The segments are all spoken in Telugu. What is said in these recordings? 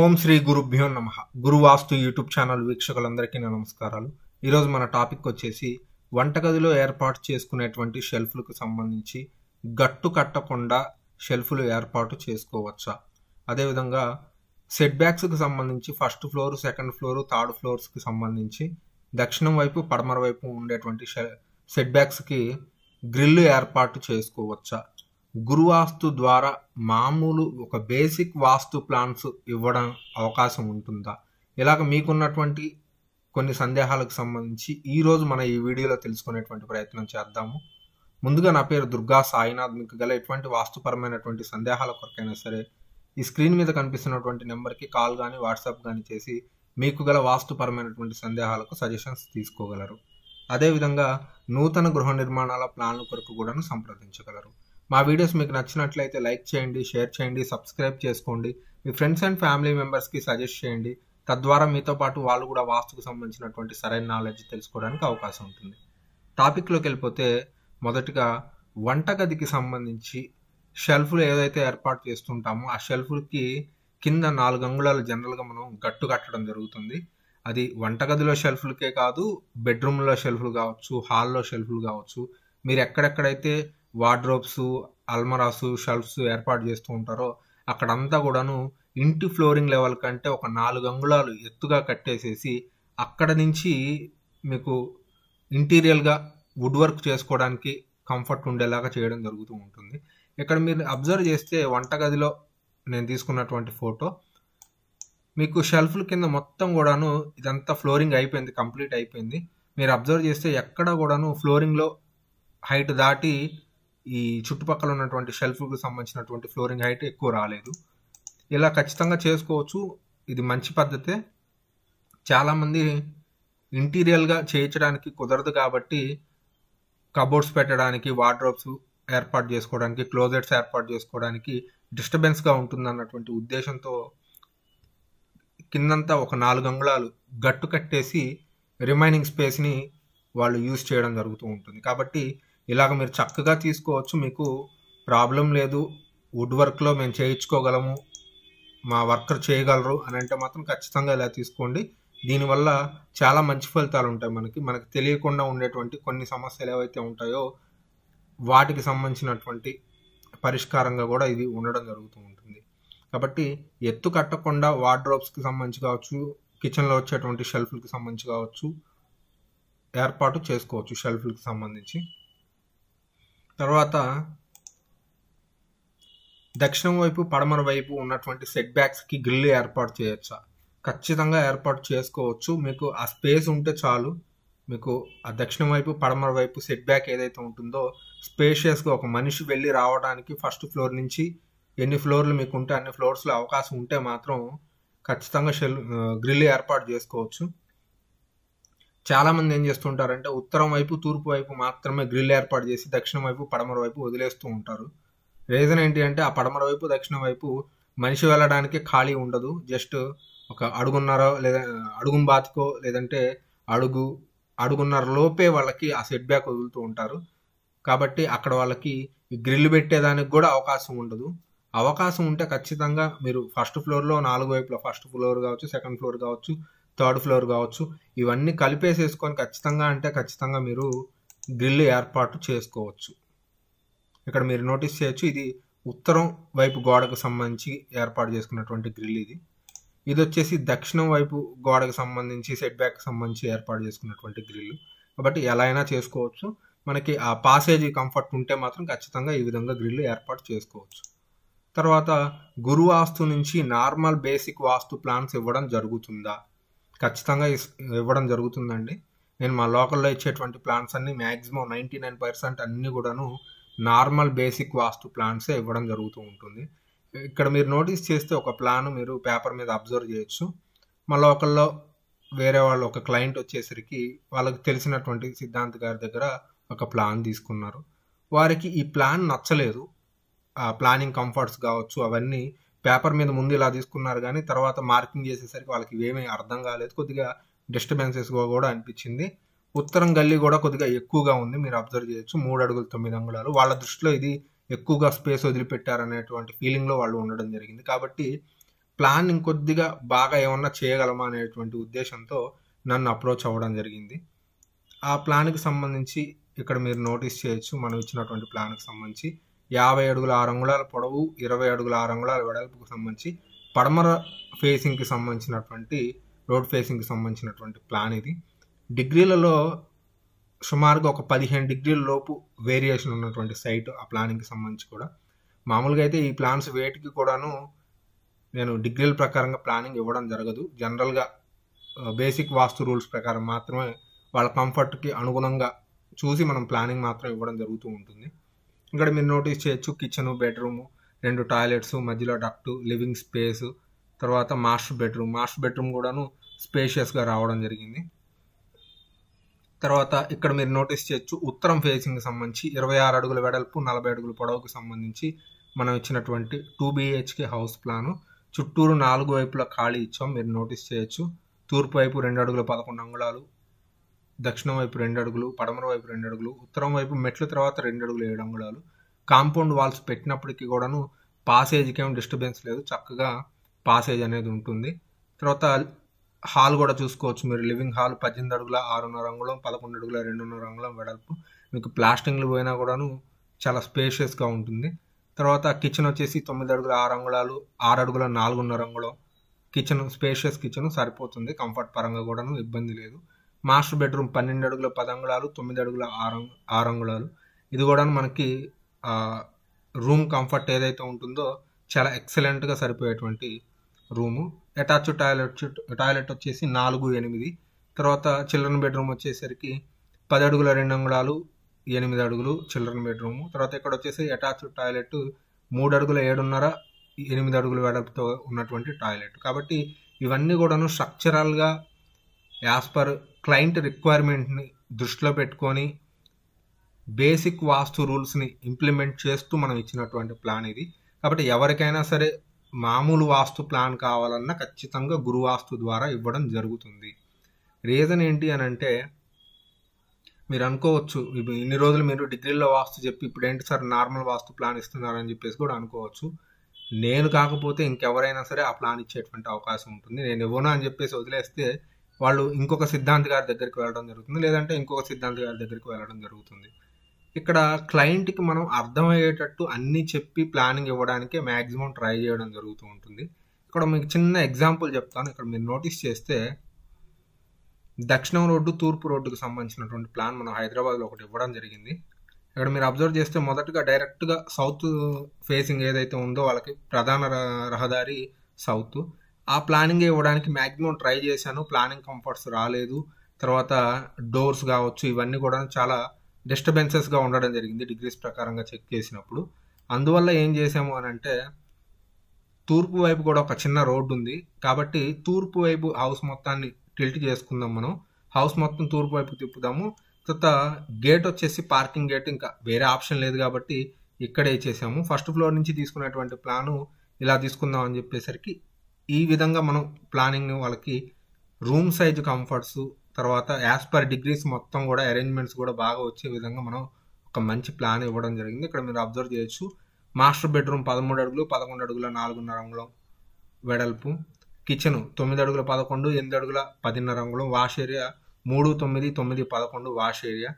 ఓం శ్రీ గురుభ్యో నమ గురువాస్తు యూట్యూబ్ ఛానల్ వీక్షకులందరికీ నా నమస్కారాలు ఈరోజు మన టాపిక్ వచ్చేసి వంటగదిలో ఏర్పాటు చేసుకునేటువంటి షెల్ఫ్లకు సంబంధించి గట్టు కట్టకుండా షెల్ఫ్లు ఏర్పాటు చేసుకోవచ్చా అదేవిధంగా సెట్ బ్యాక్స్కి సంబంధించి first floor second floor third ఫ్లోర్స్కి సంబంధించి దక్షిణం వైపు పడమర వైపు ఉండేటువంటి సెట్ బ్యాక్స్కి గ్రిల్ ఏర్పాటు చేసుకోవచ్చా గురువాస్తు ద్వారా మామూలు ఒక బేసిక్ వాస్తు ప్లాన్స్ ఇవ్వడం అవకాశం ఉంటుందా ఇలాగ మీకున్నటువంటి కొన్ని సందేహాలకు సంబంధించి ఈరోజు మన ఈ వీడియోలో తెలుసుకునేటువంటి ప్రయత్నం చేద్దాము ముందుగా నా పేరు దుర్గా సాయినాథ్ మీకు గల ఎటువంటి వాస్తుపరమైనటువంటి సందేహాల కొరకైనా సరే ఈ స్క్రీన్ మీద కనిపిస్తున్నటువంటి నెంబర్కి కాల్ కానీ వాట్సాప్ కానీ చేసి మీకు గల వాస్తుపరమైనటువంటి సందేహాలకు సజెషన్స్ తీసుకోగలరు అదేవిధంగా నూతన గృహ నిర్మాణాల ప్లాన్ల కొరకు కూడాను సంప్రదించగలరు మా వీడియోస్ మీకు నచ్చినట్లయితే లైక్ చేయండి షేర్ చేయండి సబ్స్క్రైబ్ చేసుకోండి మీ ఫ్రెండ్స్ అండ్ ఫ్యామిలీ మెంబర్స్కి సజెస్ట్ చేయండి తద్వారా మీతో పాటు వాళ్ళు కూడా వాస్తుకు సంబంధించినటువంటి సరైన నాలెడ్జ్ తెలుసుకోవడానికి అవకాశం ఉంటుంది టాపిక్లోకి వెళ్ళిపోతే మొదటిగా వంటగదికి సంబంధించి షెల్ఫ్లు ఏదైతే ఏర్పాటు చేస్తుంటామో ఆ షెల్ఫ్కి కింద నాలుగు అంగుళాలు జనరల్గా మనం గట్టు కట్టడం జరుగుతుంది అది వంటగదిలో షెల్ఫ్లకే కాదు బెడ్రూమ్లో షెల్ఫ్లు కావచ్చు హాల్లో షెల్ఫ్లు కావచ్చు మీరు ఎక్కడెక్కడైతే వార్డ్రోబ్స్ అల్మరాస్ షెల్ఫ్స్ ఏర్పాటు చేస్తూ ఉంటారో అక్కడంతా కూడాను ఇంటి ఫ్లోరింగ్ లెవెల్ కంటే ఒక నాలుగు అంగుళాలు ఎత్తుగా కట్టేసేసి అక్కడ నుంచి మీకు ఇంటీరియల్గా వుడ్ వర్క్ చేసుకోవడానికి కంఫర్ట్ ఉండేలాగా చేయడం జరుగుతూ ఉంటుంది ఇక్కడ మీరు అబ్జర్వ్ చేస్తే వంటగదిలో నేను తీసుకున్నటువంటి ఫోటో మీకు షెల్ఫ్ల కింద మొత్తం కూడాను ఇదంతా ఫ్లోరింగ్ అయిపోయింది కంప్లీట్ అయిపోయింది మీరు అబ్జర్వ్ చేస్తే ఎక్కడ కూడాను ఫ్లోరింగ్లో హైట్ దాటి ఈ చుట్టుపక్కల ఉన్నటువంటి షెల్ఫ్కి సంబంధించినటువంటి ఫ్లోరింగ్ హైట్ ఎక్కువ రాలేదు ఇలా ఖచ్చితంగా చేసుకోవచ్చు ఇది మంచి పద్ధతే చాలామంది ఇంటీరియల్గా చేయించడానికి కుదరదు కాబట్టి కబోర్డ్స్ పెట్టడానికి వార్డ్రోబ్స్ ఏర్పాటు చేసుకోవడానికి క్లోజెట్స్ ఏర్పాటు చేసుకోవడానికి డిస్టర్బెన్స్గా ఉంటుంది అన్నటువంటి ఉద్దేశంతో కిందంతా ఒక నాలుగు అంగుళాలు గట్టు కట్టేసి రిమైనింగ్ స్పేస్ని వాళ్ళు యూజ్ చేయడం జరుగుతూ ఉంటుంది కాబట్టి ఇలాగ మీరు చక్కగా తీసుకోవచ్చు మీకు ప్రాబ్లం లేదు వుడ్ వర్క్లో మేము చేయించుకోగలము మా వర్కర్ చేయగలరు అని అంటే మాత్రం ఖచ్చితంగా ఇలా తీసుకోండి దీనివల్ల చాలా మంచి ఫలితాలు ఉంటాయి మనకి మనకు తెలియకుండా ఉండేటువంటి కొన్ని సమస్యలు ఏవైతే ఉంటాయో వాటికి సంబంధించినటువంటి పరిష్కారంగా కూడా ఇది ఉండడం జరుగుతూ ఉంటుంది కాబట్టి ఎత్తు కట్టకుండా వార్డ్రోబ్స్కి సంబంధించి కావచ్చు కిచెన్లో వచ్చేటువంటి షెల్ఫ్లకి సంబంధించి కావచ్చు ఏర్పాటు చేసుకోవచ్చు షెల్ఫ్లకి సంబంధించి తర్వాత దక్షిణం వైపు పడమర వైపు ఉన్నటువంటి సెట్ బ్యాక్స్కి గ్రిల్ ఏర్పాటు చేయొచ్చా ఖచ్చితంగా ఏర్పాటు చేసుకోవచ్చు మీకు ఆ స్పేస్ ఉంటే చాలు మీకు ఆ దక్షిణం వైపు పడమర వైపు సెట్ బ్యాక్ ఏదైతే ఉంటుందో స్పేషియస్గా ఒక మనిషి వెళ్ళి రావడానికి ఫస్ట్ ఫ్లోర్ నుంచి ఎన్ని ఫ్లోర్లు మీకు ఉంటే అన్ని ఫ్లోర్స్లో అవకాశం ఉంటే మాత్రం ఖచ్చితంగా షెల్ గ్రిల్ ఏర్పాటు చేసుకోవచ్చు చాలా మంది ఏం చేస్తుంటారంటే ఉత్తరం వైపు తూర్పు వైపు మాత్రమే గ్రిల్ ఏర్పాటు చేసి దక్షిణం వైపు పడమర వైపు వదిలేస్తూ ఉంటారు రీజన్ ఏంటి అంటే ఆ పడమర వైపు దక్షిణం వైపు మనిషి వెళ్ళడానికి ఖాళీ ఉండదు జస్ట్ ఒక అడుగున్నర లేదా అడుగుం బాతికో లేదంటే అడుగు అడుగున్నర లోపే వాళ్ళకి ఆ సెట్ బ్యాక్ వదులుతూ ఉంటారు కాబట్టి అక్కడ వాళ్ళకి గ్రిల్ పెట్టేదానికి కూడా అవకాశం ఉండదు అవకాశం ఉంటే ఖచ్చితంగా మీరు ఫస్ట్ ఫ్లోర్లో నాలుగు వైపులో ఫస్ట్ ఫ్లోర్ కావచ్చు సెకండ్ ఫ్లోర్ కావచ్చు థర్డ్ ఫ్లోర్ కావచ్చు ఇవన్నీ కలిపేసేసుకొని ఖచ్చితంగా అంటే ఖచ్చితంగా మీరు గ్రిల్ ఏర్పాటు చేసుకోవచ్చు ఇక్కడ మీరు నోటీస్ చేయొచ్చు ఇది ఉత్తరం వైపు గోడకు సంబంధించి ఏర్పాటు చేసుకున్నటువంటి గ్రిల్ ఇది ఇది వచ్చేసి దక్షిణం వైపు గోడకు సంబంధించి సెట్ బ్యాక్ సంబంధించి ఏర్పాటు చేసుకున్నటువంటి గ్రిల్ కాబట్టి ఎలా అయినా చేసుకోవచ్చు మనకి ఆ పాసేజ్ కంఫర్ట్ ఉంటే మాత్రం ఖచ్చితంగా ఈ విధంగా గ్రిల్ ఏర్పాటు చేసుకోవచ్చు తర్వాత గురు వాస్తు నుంచి నార్మల్ బేసిక్ వాస్తు ప్లాన్స్ ఇవ్వడం జరుగుతుందా ఖచ్చితంగా ఇవ్వడం జరుగుతుందండి నేను మా లోకల్లో ఇచ్చేటువంటి ప్లాన్స్ అన్ని మ్యాక్సిమం నైంటీ నైన్ పర్సెంట్ అన్నీ కూడాను నార్మల్ బేసిక్ వాస్తు ప్లాన్సే ఇవ్వడం జరుగుతూ ఉంటుంది ఇక్కడ మీరు నోటీస్ చేస్తే ఒక ప్లాన్ మీరు పేపర్ మీద అబ్జర్వ్ చేయొచ్చు మా లోకల్లో వేరే వాళ్ళు ఒక క్లయింట్ వచ్చేసరికి వాళ్ళకి తెలిసినటువంటి సిద్ధాంత్ గారి దగ్గర ఒక ప్లాన్ తీసుకున్నారు వారికి ఈ ప్లాన్ నచ్చలేదు ఆ ప్లానింగ్ కంఫర్ట్స్ కావచ్చు అవన్నీ పేపర్ మీద ముందు ఇలా తీసుకున్నారు కానీ తర్వాత మార్కింగ్ చేసేసరికి వాళ్ళకి ఇవేమీ అర్థం కాలేదు కొద్దిగా డిస్టర్బెన్సెస్గా కూడా అనిపించింది ఉత్తరం గల్లీ కూడా కొద్దిగా ఎక్కువగా ఉంది మీరు అబ్జర్వ్ చేయొచ్చు మూడు అడుగులు తొమ్మిది అంగుళాలు వాళ్ళ దృష్టిలో ఇది ఎక్కువగా స్పేస్ వదిలిపెట్టారనేటువంటి ఫీలింగ్లో వాళ్ళు ఉండడం జరిగింది కాబట్టి ప్లాన్ ఇంకొద్దిగా బాగా ఏమన్నా చేయగలమా అనేటువంటి ఉద్దేశంతో నన్ను అప్రోచ్ అవ్వడం జరిగింది ఆ ప్లాన్కి సంబంధించి ఇక్కడ మీరు నోటీస్ చేయొచ్చు మనం ఇచ్చినటువంటి ప్లాన్కి సంబంధించి యాభై అడుగుల ఆరు అంగుళాల పొడవు ఇరవై అడుగుల ఆరు అంగుళాల వెడల్పుకు సంబంధించి పడమర ఫేసింగ్కి సంబంధించినటువంటి రోడ్ ఫేసింగ్కి సంబంధించినటువంటి ప్లాన్ ఇది డిగ్రీలలో సుమారుగా ఒక పదిహేను డిగ్రీల లోపు వేరియేషన్ ఉన్నటువంటి సైట్ ఆ ప్లానింగ్కి సంబంధించి కూడా మామూలుగా అయితే ఈ ప్లాన్స్ వేటికి కూడాను నేను డిగ్రీల ప్రకారంగా ప్లానింగ్ ఇవ్వడం జరగదు జనరల్గా బేసిక్ వాస్తు రూల్స్ ప్రకారం మాత్రమే వాళ్ళ కంఫర్ట్కి అనుగుణంగా చూసి మనం ప్లానింగ్ మాత్రం ఇవ్వడం జరుగుతూ ఉంటుంది ఇక్కడ మీరు నోటీస్ చేయొచ్చు కిచెన్ బెడ్రూమ్ రెండు టాయిలెట్స్ మధ్యలో డక్టు లివింగ్ స్పేస్ తర్వాత మాస్టర్ బెడ్రూమ్ మాస్టర్ బెడ్రూమ్ కూడాను స్పేషియస్గా రావడం జరిగింది తర్వాత ఇక్కడ మీరు నోటీస్ చేయొచ్చు ఉత్తరం ఫేసింగ్కి సంబంధించి ఇరవై ఆరు అడుగుల వెడల్పు నలభై అడుగుల పొడవుకు సంబంధించి మనం ఇచ్చినటువంటి టూ బీహెచ్కే హౌస్ ప్లాను చుట్టూరు నాలుగు వైపుల ఖాళీ ఇచ్చాం మీరు నోటీస్ చేయొచ్చు తూర్పు వైపు రెండు అడుగుల పదకొండు అంగుళాలు దక్షిణం వైపు రెండు అడుగులు పడమర వైపు రెండు అడుగులు ఉత్తరం వైపు మెట్ల తర్వాత రెండు అడుగులు ఏడు అంగుళాలు కాంపౌండ్ వాల్స్ పెట్టినప్పటికీ కూడాను పాసేజ్కి ఏం డిస్టర్బెన్స్ లేదు చక్కగా పాసేజ్ అనేది ఉంటుంది తర్వాత హాల్ కూడా చూసుకోవచ్చు మీరు లివింగ్ హాల్ పద్దెనిమిది అడుగుల ఆరున్నర అంగుళం పదకొండు అడుగుల రెండున్నర అంగుళం వెడల్పు మీకు ప్లాస్టింగ్లు పోయినా కూడాను చాలా స్పేషియస్గా ఉంటుంది తర్వాత కిచెన్ వచ్చేసి తొమ్మిది అడుగుల ఆరు అంగుళాలు ఆరు అడుగుల నాలుగున్నర అంగుళం కిచెన్ స్పేషియస్ కిచెన్ సరిపోతుంది కంఫర్ట్ పరంగా కూడాను ఇబ్బంది లేదు మాస్టర్ బెడ్రూమ్ పన్నెండు అడుగుల పదంగుళాలు తొమ్మిది అడుగుల ఆరు ఆరంగుళాలు ఇది కూడా మనకి రూమ్ కంఫర్ట్ ఏదైతే ఉంటుందో చాలా ఎక్సలెంట్గా సరిపోయేటువంటి రూము అటాచ్ టాయిలెట్ టాయిలెట్ వచ్చేసి నాలుగు ఎనిమిది తర్వాత చిల్డ్రన్ బెడ్రూమ్ వచ్చేసరికి పది అడుగుల రెండు అంగుళాలు ఎనిమిది అడుగులు చిల్డ్రన్ బెడ్రూమ్ తర్వాత ఇక్కడ వచ్చేసి అటాచ్ టాయిలెట్ మూడు అడుగుల ఏడున్నర ఎనిమిది అడుగుల వెడల్పుతో ఉన్నటువంటి టాయిలెట్ కాబట్టి ఇవన్నీ కూడాను స్ట్రక్చరల్గా యాజ్ పర్ క్లయింట్ రిక్వైర్మెంట్ని దృష్టిలో పెట్టుకొని బేసిక్ వాస్తు రూల్స్ని ఇంప్లిమెంట్ చేస్తూ మనం ఇచ్చినటువంటి ప్లాన్ ఇది కాబట్టి ఎవరికైనా సరే మామూలు వాస్తు ప్లాన్ కావాలన్నా ఖచ్చితంగా గురువాస్తు ద్వారా ఇవ్వడం జరుగుతుంది రీజన్ ఏంటి అని అంటే మీరు అనుకోవచ్చు ఇన్ని రోజులు మీరు డిగ్రీలో వాస్తు చెప్పి ఇప్పుడు ఏంటి సార్ నార్మల్ వాస్తు ప్లాన్ ఇస్తున్నారని చెప్పేసి కూడా అనుకోవచ్చు నేను కాకపోతే ఇంకెవరైనా సరే ఆ ప్లాన్ ఇచ్చేటువంటి అవకాశం ఉంటుంది నేను ఇవ్వను అని చెప్పేసి వదిలేస్తే వాళ్ళు ఇంకొక సిద్ధాంతి గారి దగ్గరికి వెళ్ళడం జరుగుతుంది లేదంటే ఇంకొక సిద్ధాంతి గారి దగ్గరికి వెళ్ళడం జరుగుతుంది ఇక్కడ క్లయింట్కి మనం అర్థమయ్యేటట్టు అన్నీ చెప్పి ప్లానింగ్ ఇవ్వడానికే మ్యాక్సిమం ట్రై చేయడం జరుగుతూ ఉంటుంది ఇక్కడ మీకు చిన్న ఎగ్జాంపుల్ చెప్తాను ఇక్కడ మీరు నోటీస్ చేస్తే దక్షిణం రోడ్డు తూర్పు రోడ్డుకు సంబంధించినటువంటి ప్లాన్ మనం హైదరాబాద్లో ఒకటి ఇవ్వడం జరిగింది ఇక్కడ మీరు అబ్జర్వ్ చేస్తే మొదటగా డైరెక్ట్గా సౌత్ ఫేసింగ్ ఏదైతే ఉందో వాళ్ళకి ప్రధాన రహదారి సౌత్ ఆ ప్లానింగ్ ఇవ్వడానికి మ్యాక్సిమం ట్రై చేశాను ప్లానింగ్ కంఫర్ట్స్ రాలేదు తర్వాత డోర్స్ కావచ్చు ఇవన్నీ కూడా చాలా డిస్టర్బెన్సెస్గా ఉండడం జరిగింది డిగ్రీస్ ప్రకారంగా చెక్ చేసినప్పుడు అందువల్ల ఏం చేసాము అని అంటే తూర్పు వైపు కూడా ఒక చిన్న రోడ్డు ఉంది కాబట్టి తూర్పు వైపు హౌస్ మొత్తాన్ని టిల్ట్ చేసుకుందాం మనం హౌస్ మొత్తం తూర్పు వైపు తిప్పుదాము తర్వాత గేట్ వచ్చేసి పార్కింగ్ గేట్ ఇంకా వేరే ఆప్షన్ లేదు కాబట్టి ఇక్కడే చేసాము ఫస్ట్ ఫ్లోర్ నుంచి తీసుకునేటువంటి ప్లాను ఇలా తీసుకుందాం అని చెప్పేసరికి ఈ విధంగా మనం ప్లానింగ్ వాళ్ళకి రూమ్ సైజు కంఫర్ట్స్ తర్వాత యాజ్ పర్ డిగ్రీస్ మొత్తం కూడా అరేంజ్మెంట్స్ కూడా బాగా వచ్చే విధంగా మనం ఒక మంచి ప్లాన్ ఇవ్వడం జరిగింది ఇక్కడ మీరు అబ్జర్వ్ చేయొచ్చు మాస్టర్ బెడ్రూమ్ పదమూడు అడుగులు పదకొండు అడుగుల నాలుగున్నర అంగుళం వెడల్పు కిచెన్ తొమ్మిది అడుగుల పదకొండు ఎనిమిది అడుగుల పదిన్నర అంగుళం వాష్ ఏరియా మూడు తొమ్మిది తొమ్మిది పదకొండు వాష్ ఏరియా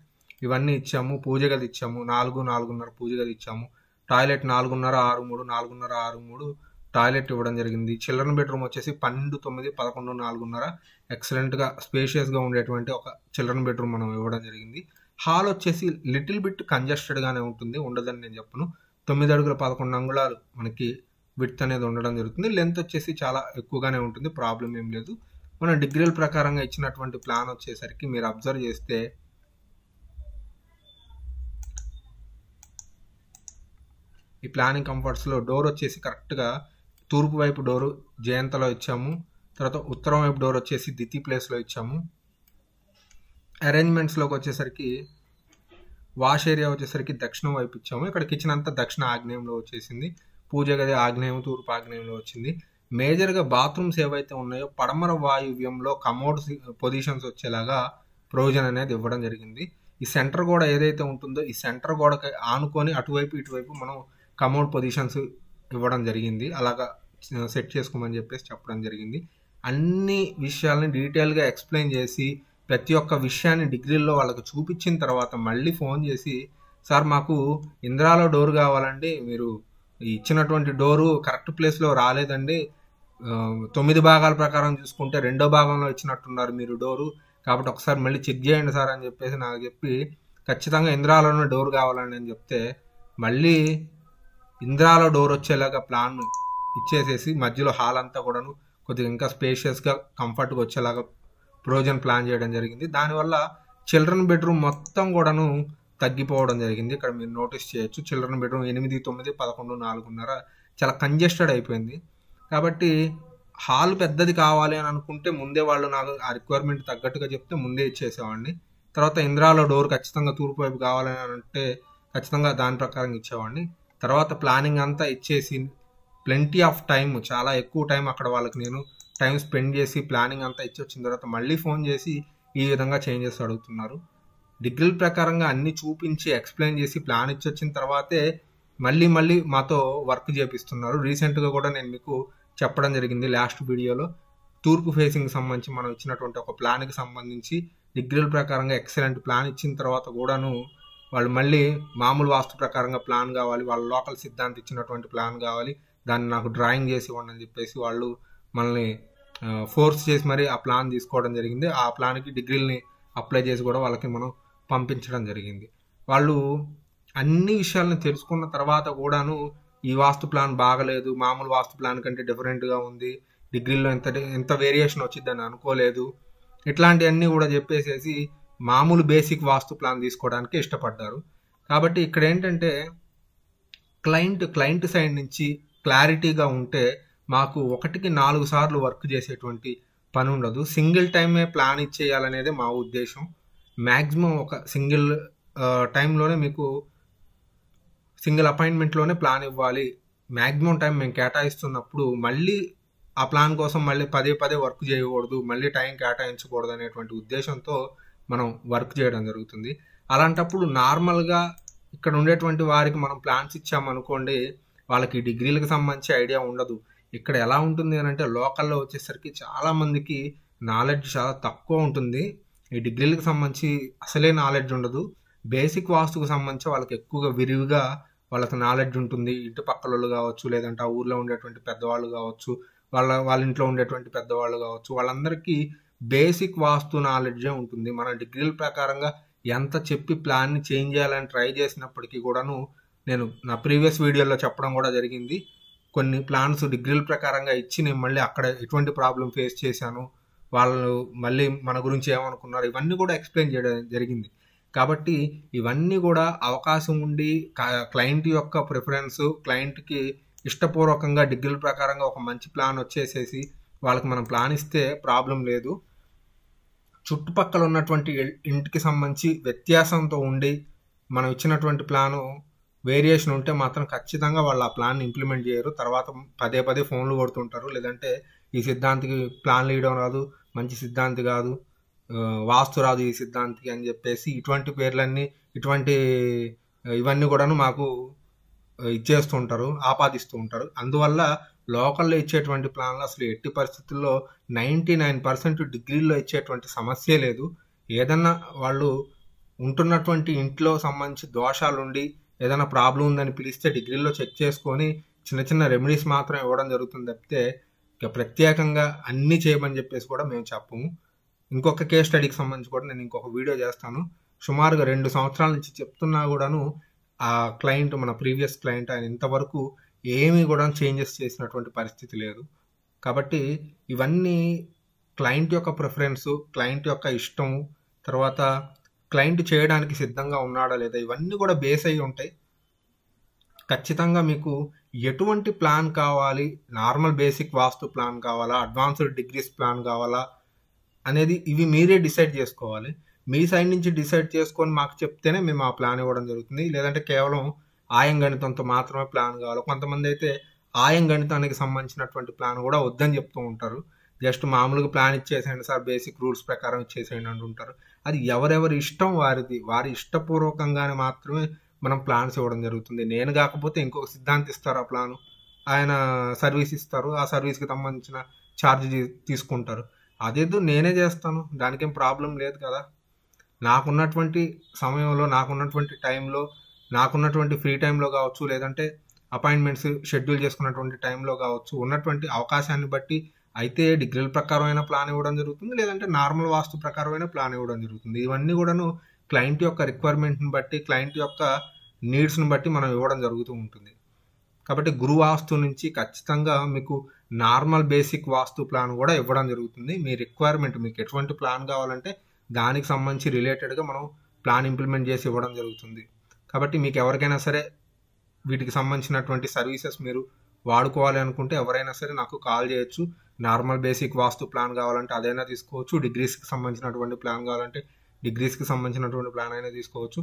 ఇవన్నీ ఇచ్చాము పూజ గది ఇచ్చాము నాలుగు నాలుగున్నర పూజ గది ఇచ్చాము టాయిలెట్ నాలుగున్నర ఆరు మూడు నాలుగున్నర ఆరు మూడు టాయిలెట్ ఇవ్వడం జరిగింది చిల్డ్రన్ బెడ్రూమ్ వచ్చేసి పన్నెండు తొమ్మిది పదకొండు నాలుగున్నర ఎక్సలెంట్గా స్పేషియస్గా ఉండేటువంటి ఒక చిల్డ్రన్ బెడ్రూమ్ మనం ఇవ్వడం జరిగింది హాల్ వచ్చేసి లిటిల్ బిట్ కంజెస్టెడ్గానే ఉంటుంది ఉండదని నేను చెప్పను తొమ్మిది అడుగుల పదకొండు అంగుళాలు మనకి విడ్త్ అనేది ఉండడం జరుగుతుంది లెంత్ వచ్చేసి చాలా ఎక్కువగానే ఉంటుంది ప్రాబ్లం ఏం లేదు మనం డిగ్రీల ప్రకారంగా ఇచ్చినటువంటి ప్లాన్ వచ్చేసరికి మీరు అబ్జర్వ్ చేస్తే ఈ ప్లానింగ్ కంఫర్ట్స్లో డోర్ వచ్చేసి కరెక్ట్గా తూర్పు వైపు డోరు జయంతలో ఇచ్చాము తర్వాత ఉత్తరం వైపు డోర్ వచ్చేసి దితి ప్లేస్లో ఇచ్చాము అరేంజ్మెంట్స్లోకి వచ్చేసరికి వాష్ ఏరియా వచ్చేసరికి దక్షిణం వైపు ఇచ్చాము ఇక్కడ కిచెన్ అంతా దక్షిణ ఆగ్నేయంలో వచ్చేసింది పూజ గది ఆగ్నేయం తూర్పు ఆగ్నేయంలో వచ్చింది మేజర్గా బాత్రూమ్స్ ఏవైతే ఉన్నాయో పడమర వాయువ్యంలో కమోడ్ పొజిషన్స్ వచ్చేలాగా ప్రొవిజన్ అనేది ఇవ్వడం జరిగింది ఈ సెంటర్ గోడ ఏదైతే ఉంటుందో ఈ సెంటర్ గోడకి ఆనుకొని అటువైపు ఇటువైపు మనం కమోడ్ పొజిషన్స్ ఇవ్వడం జరిగింది అలాగా సెట్ చేసుకోమని చెప్పేసి చెప్పడం జరిగింది అన్ని విషయాలని డీటెయిల్గా ఎక్స్ప్లెయిన్ చేసి ప్రతి ఒక్క విషయాన్ని డిగ్రీల్లో వాళ్ళకు చూపించిన తర్వాత మళ్ళీ ఫోన్ చేసి సార్ మాకు ఇంద్రాలో డోర్ కావాలండి మీరు ఇచ్చినటువంటి డోరు కరెక్ట్ ప్లేస్లో రాలేదండి తొమ్మిది భాగాల ప్రకారం చూసుకుంటే రెండో భాగంలో ఇచ్చినట్టున్నారు మీరు డోరు కాబట్టి ఒకసారి మళ్ళీ చెక్ చేయండి సార్ అని చెప్పేసి నాకు చెప్పి ఖచ్చితంగా ఇంద్రాలోనే డోర్ కావాలండి అని చెప్తే మళ్ళీ ఇంద్రాలో డోర్ వచ్చేలాగా ప్లాన్ ఇచ్చేసేసి మధ్యలో హాల్ అంతా కూడాను కొద్దిగా ఇంకా స్పేషియస్గా కంఫర్ట్గా వచ్చేలాగా ప్రొవిజన్ ప్లాన్ చేయడం జరిగింది దానివల్ల చిల్డ్రన్ బెడ్రూమ్ మొత్తం కూడాను తగ్గిపోవడం జరిగింది ఇక్కడ మీరు నోటీస్ చేయొచ్చు చిల్డ్రన్ బెడ్రూమ్ ఎనిమిది తొమ్మిది పదకొండు నాలుగున్నర చాలా కంజెస్టెడ్ అయిపోయింది కాబట్టి హాల్ పెద్దది కావాలి అని అనుకుంటే ముందే వాళ్ళు నాకు ఆ రిక్వైర్మెంట్ తగ్గట్టుగా చెప్తే ముందే ఇచ్చేసేవాడిని తర్వాత ఇంద్రాలో డోర్ ఖచ్చితంగా తూర్పు వైపు కావాలని అంటే ఖచ్చితంగా దాని ప్రకారం ఇచ్చేవాడిని తర్వాత ప్లానింగ్ అంతా ఇచ్చేసి ప్లెంటీ ఆఫ్ టైం చాలా ఎక్కువ టైం అక్కడ వాళ్ళకి నేను టైం స్పెండ్ చేసి ప్లానింగ్ అంతా ఇచ్చి వచ్చిన తర్వాత మళ్ళీ ఫోన్ చేసి ఈ విధంగా చేంజెస్ అడుగుతున్నారు డిగ్రీల ప్రకారంగా అన్ని చూపించి ఎక్స్ప్లెయిన్ చేసి ప్లాన్ ఇచ్చి వచ్చిన తర్వాతే మళ్ళీ మళ్ళీ మాతో వర్క్ చేపిస్తున్నారు రీసెంట్గా కూడా నేను మీకు చెప్పడం జరిగింది లాస్ట్ వీడియోలో తూర్పు ఫేసింగ్ సంబంధించి మనం ఇచ్చినటువంటి ఒక ప్లాన్కి సంబంధించి డిగ్రీల ప్రకారంగా ఎక్సలెంట్ ప్లాన్ ఇచ్చిన తర్వాత కూడాను వాళ్ళు మళ్ళీ మామూలు వాస్తు ప్రకారంగా ప్లాన్ కావాలి వాళ్ళ లోకల్ సిద్ధాంతి ఇచ్చినటువంటి ప్లాన్ కావాలి దాన్ని నాకు డ్రాయింగ్ చేసి ఇవ్వండి అని చెప్పేసి వాళ్ళు మనల్ని ఫోర్స్ చేసి మరీ ఆ ప్లాన్ తీసుకోవడం జరిగింది ఆ ప్లాన్కి డిగ్రీలని అప్లై చేసి కూడా వాళ్ళకి మనం పంపించడం జరిగింది వాళ్ళు అన్ని విషయాలను తెలుసుకున్న తర్వాత కూడాను ఈ వాస్తు ప్లాన్ బాగలేదు మామూలు వాస్తు ప్లాన్ కంటే డిఫరెంట్గా ఉంది డిగ్రీలో ఎంత ఎంత వేరియేషన్ వచ్చిందని అనుకోలేదు ఇట్లాంటివన్నీ కూడా చెప్పేసేసి మామూలు బేసిక్ వాస్తు ప్లాన్ తీసుకోవడానికి ఇష్టపడ్డారు కాబట్టి ఇక్కడ ఏంటంటే క్లయింట్ క్లయింట్ సైడ్ నుంచి క్లారిటీగా ఉంటే మాకు ఒకటికి నాలుగు సార్లు వర్క్ చేసేటువంటి పని ఉండదు సింగిల్ టైమే ప్లాన్ ఇచ్చేయాలనేది మా ఉద్దేశం మ్యాక్సిమం ఒక సింగిల్ టైంలోనే మీకు సింగిల్ అపాయింట్మెంట్లోనే ప్లాన్ ఇవ్వాలి మ్యాక్సిమం టైం మేము కేటాయిస్తున్నప్పుడు మళ్ళీ ఆ ప్లాన్ కోసం మళ్ళీ పదే పదే వర్క్ చేయకూడదు మళ్ళీ టైం కేటాయించకూడదు అనేటువంటి ఉద్దేశంతో మనం వర్క్ చేయడం జరుగుతుంది అలాంటప్పుడు నార్మల్గా ఇక్కడ ఉండేటువంటి వారికి మనం ప్లాన్స్ ఇచ్చామనుకోండి వాళ్ళకి డిగ్రీలకు సంబంధించి ఐడియా ఉండదు ఇక్కడ ఎలా ఉంటుంది అని అంటే లోకల్లో వచ్చేసరికి చాలామందికి నాలెడ్జ్ చాలా తక్కువ ఉంటుంది ఈ డిగ్రీలకు సంబంధించి అసలే నాలెడ్జ్ ఉండదు బేసిక్ వాస్తుకు సంబంధించి వాళ్ళకి ఎక్కువగా విరివిగా వాళ్ళకి నాలెడ్జ్ ఉంటుంది ఇంటి పక్కల కావచ్చు లేదంటే ఆ ఊర్లో ఉండేటువంటి పెద్దవాళ్ళు కావచ్చు వాళ్ళ వాళ్ళ ఇంట్లో ఉండేటువంటి పెద్దవాళ్ళు కావచ్చు వాళ్ళందరికీ బేసిక్ వాస్తు నాలెడ్జే ఉంటుంది మన డిగ్రీల ప్రకారంగా ఎంత చెప్పి ప్లాన్ని చేంజ్ చేయాలని ట్రై చేసినప్పటికీ కూడాను నేను నా ప్రీవియస్ వీడియోలో చెప్పడం కూడా జరిగింది కొన్ని ప్లాన్స్ డిగ్రీల ప్రకారంగా ఇచ్చి నేను మళ్ళీ అక్కడ ఎటువంటి ప్రాబ్లం ఫేస్ చేశాను వాళ్ళు మళ్ళీ మన గురించి ఏమనుకున్నారు ఇవన్నీ కూడా ఎక్స్ప్లెయిన్ చేయడం జరిగింది కాబట్టి ఇవన్నీ కూడా అవకాశం ఉండి క్లయింట్ యొక్క ప్రిఫరెన్స్ క్లయింట్కి ఇష్టపూర్వకంగా డిగ్రీల ప్రకారంగా ఒక మంచి ప్లాన్ వచ్చేసేసి వాళ్ళకి మనం ప్లాన్ ఇస్తే ప్రాబ్లం లేదు చుట్టుపక్కల ఉన్నటువంటి ఇంటికి సంబంధించి వ్యత్యాసంతో ఉండి మనం ఇచ్చినటువంటి ప్లాను వేరియేషన్ ఉంటే మాత్రం ఖచ్చితంగా వాళ్ళు ఆ ప్లాన్ ఇంప్లిమెంట్ చేయరు తర్వాత పదే పదే ఫోన్లు కొడుతుంటారు లేదంటే ఈ సిద్ధాంతికి ప్లాన్లు ఇవ్వడం రాదు మంచి సిద్ధాంతి కాదు వాస్తు రాదు ఈ సిద్ధాంతికి అని చెప్పేసి ఇటువంటి పేర్లన్నీ ఇటువంటి ఇవన్నీ కూడాను మాకు ఇచ్చేస్తూ ఉంటారు ఆపాదిస్తూ ఉంటారు అందువల్ల లోకల్లో ఇచ్చేటువంటి ప్లాన్లు అసలు ఎట్టి పరిస్థితుల్లో నైంటీ నైన్ పర్సెంట్ డిగ్రీల్లో ఇచ్చేటువంటి సమస్య లేదు ఏదన్నా వాళ్ళు ఉంటున్నటువంటి ఇంట్లో సంబంధించి దోషాలుండి ఏదైనా ప్రాబ్లం ఉందని పిలిస్తే డిగ్రీలో చెక్ చేసుకొని చిన్న చిన్న రెమెడీస్ మాత్రం ఇవ్వడం జరుగుతుంది తప్పితే ఇక ప్రత్యేకంగా అన్నీ చేయమని చెప్పేసి కూడా మేము చెప్పము ఇంకొక కేస్ స్టడీకి సంబంధించి కూడా నేను ఇంకొక వీడియో చేస్తాను సుమారుగా రెండు సంవత్సరాల నుంచి చెప్తున్నా కూడాను ఆ క్లయింట్ మన ప్రీవియస్ క్లయింట్ ఆయన ఇంతవరకు ఏమీ కూడా చేంజెస్ చేసినటువంటి పరిస్థితి లేదు కాబట్టి ఇవన్నీ క్లయింట్ యొక్క ప్రిఫరెన్సు క్లయింట్ యొక్క ఇష్టం తర్వాత క్లయింట్ చేయడానికి సిద్ధంగా ఉన్నాడా లేదా ఇవన్నీ కూడా బేస్ అయి ఉంటాయి ఖచ్చితంగా మీకు ఎటువంటి ప్లాన్ కావాలి నార్మల్ బేసిక్ వాస్తు ప్లాన్ కావాలా అడ్వాన్స్డ్ డిగ్రీస్ ప్లాన్ కావాలా అనేది ఇవి మీరే డిసైడ్ చేసుకోవాలి మీ సైడ్ నుంచి డిసైడ్ చేసుకొని మాకు చెప్తేనే మేము ఆ ప్లాన్ ఇవ్వడం జరుగుతుంది లేదంటే కేవలం ఆయం గణితంతో మాత్రమే ప్లాన్ కావాలి కొంతమంది అయితే ఆయం గణితానికి సంబంధించినటువంటి ప్లాన్ కూడా వద్దని చెప్తూ ఉంటారు జస్ట్ మామూలుగా ప్లాన్ ఇచ్చేసేయండి సార్ బేసిక్ రూల్స్ ప్రకారం ఇచ్చేసేయండి అంటుంటారు అది ఎవరెవరి ఇష్టం వారిది వారి ఇష్టపూర్వకంగానే మాత్రమే మనం ప్లాన్స్ ఇవ్వడం జరుగుతుంది నేను కాకపోతే ఇంకొక సిద్ధాంతి ఇస్తారు ఆ ప్లాను ఆయన సర్వీస్ ఇస్తారు ఆ సర్వీస్కి సంబంధించిన ఛార్జ్ తీసుకుంటారు అదేదో నేనే చేస్తాను దానికేం ప్రాబ్లం లేదు కదా నాకున్నటువంటి సమయంలో నాకున్నటువంటి టైంలో నాకున్నటువంటి ఫ్రీ టైంలో కావచ్చు లేదంటే అపాయింట్మెంట్స్ షెడ్యూల్ చేసుకున్నటువంటి టైంలో కావచ్చు ఉన్నటువంటి అవకాశాన్ని బట్టి అయితే డిగ్రీల ప్రకారమైన ప్లాన్ ఇవ్వడం జరుగుతుంది లేదంటే నార్మల్ వాస్తు ప్రకారమైన ప్లాన్ ఇవ్వడం జరుగుతుంది ఇవన్నీ కూడాను క్లయింట్ యొక్క రిక్వైర్మెంట్ని బట్టి క్లయింట్ యొక్క నీడ్స్ని బట్టి మనం ఇవ్వడం జరుగుతూ ఉంటుంది కాబట్టి గురు వాస్తు నుంచి ఖచ్చితంగా మీకు నార్మల్ బేసిక్ వాస్తు ప్లాన్ కూడా ఇవ్వడం జరుగుతుంది మీ రిక్వైర్మెంట్ మీకు ఎటువంటి ప్లాన్ కావాలంటే దానికి సంబంధించి రిలేటెడ్గా మనం ప్లాన్ ఇంప్లిమెంట్ చేసి ఇవ్వడం జరుగుతుంది కాబట్టి మీకు ఎవరికైనా సరే వీటికి సంబంధించినటువంటి సర్వీసెస్ మీరు వాడుకోవాలి అనుకుంటే ఎవరైనా సరే నాకు కాల్ చేయొచ్చు నార్మల్ బేసిక్ వాస్తు ప్లాన్ కావాలంటే అదైనా తీసుకోవచ్చు డిగ్రీస్కి సంబంధించినటువంటి ప్లాన్ కావాలంటే డిగ్రీస్కి సంబంధించినటువంటి ప్లాన్ అయినా తీసుకోవచ్చు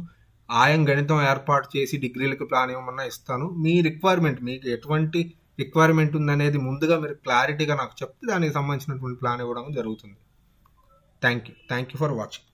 ఆయం గణితం ఏర్పాటు చేసి డిగ్రీలకు ప్లాన్ ఏమన్నా ఇస్తాను మీ రిక్వైర్మెంట్ మీకు ఎటువంటి రిక్వైర్మెంట్ ఉందనేది ముందుగా మీరు క్లారిటీగా నాకు చెప్తే దానికి సంబంధించినటువంటి ప్లాన్ ఇవ్వడం జరుగుతుంది thank you thank you for watching